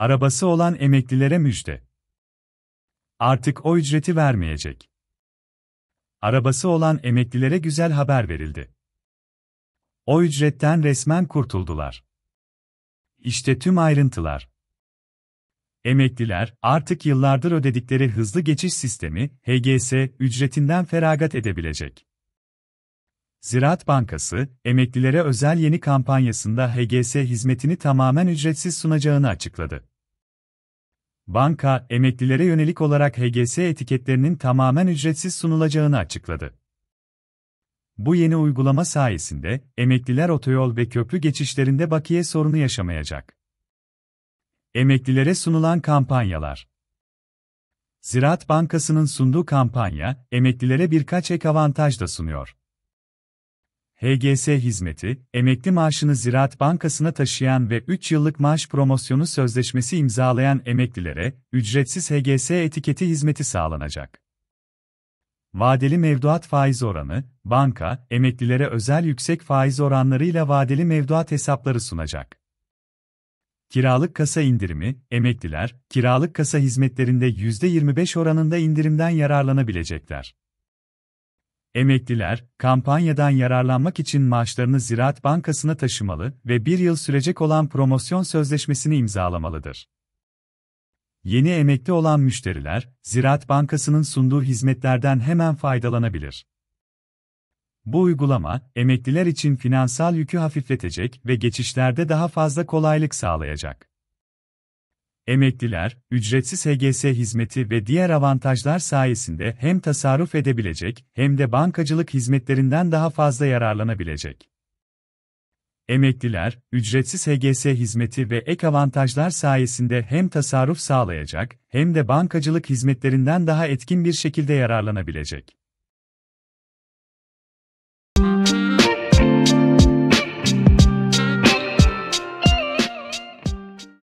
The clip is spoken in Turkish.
Arabası olan emeklilere müjde. Artık o ücreti vermeyecek. Arabası olan emeklilere güzel haber verildi. O ücretten resmen kurtuldular. İşte tüm ayrıntılar. Emekliler, artık yıllardır ödedikleri hızlı geçiş sistemi, HGS, ücretinden feragat edebilecek. Ziraat Bankası, emeklilere özel yeni kampanyasında HGS hizmetini tamamen ücretsiz sunacağını açıkladı. Banka, emeklilere yönelik olarak HGS etiketlerinin tamamen ücretsiz sunulacağını açıkladı. Bu yeni uygulama sayesinde emekliler otoyol ve köprü geçişlerinde bakiye sorunu yaşamayacak. Emeklilere sunulan kampanyalar Ziraat Bankası'nın sunduğu kampanya, emeklilere birkaç ek avantaj da sunuyor. HGS hizmeti, emekli maaşını Ziraat Bankası'na taşıyan ve 3 yıllık maaş promosyonu sözleşmesi imzalayan emeklilere ücretsiz HGS etiketi hizmeti sağlanacak. Vadeli mevduat faiz oranı, banka, emeklilere özel yüksek faiz oranlarıyla vadeli mevduat hesapları sunacak. Kiralık kasa indirimi, emekliler, kiralık kasa hizmetlerinde %25 oranında indirimden yararlanabilecekler. Emekliler, kampanyadan yararlanmak için maaşlarını Ziraat Bankası'na taşımalı ve bir yıl sürecek olan promosyon sözleşmesini imzalamalıdır. Yeni emekli olan müşteriler, Ziraat Bankası'nın sunduğu hizmetlerden hemen faydalanabilir. Bu uygulama, emekliler için finansal yükü hafifletecek ve geçişlerde daha fazla kolaylık sağlayacak emekliler, ücretsiz HGS hizmeti ve diğer avantajlar sayesinde hem tasarruf edebilecek hem de bankacılık hizmetlerinden daha fazla yararlanabilecek. Emekliler, ücretsiz HGS hizmeti ve ek avantajlar sayesinde hem tasarruf sağlayacak hem de bankacılık hizmetlerinden daha etkin bir şekilde yararlanabilecek.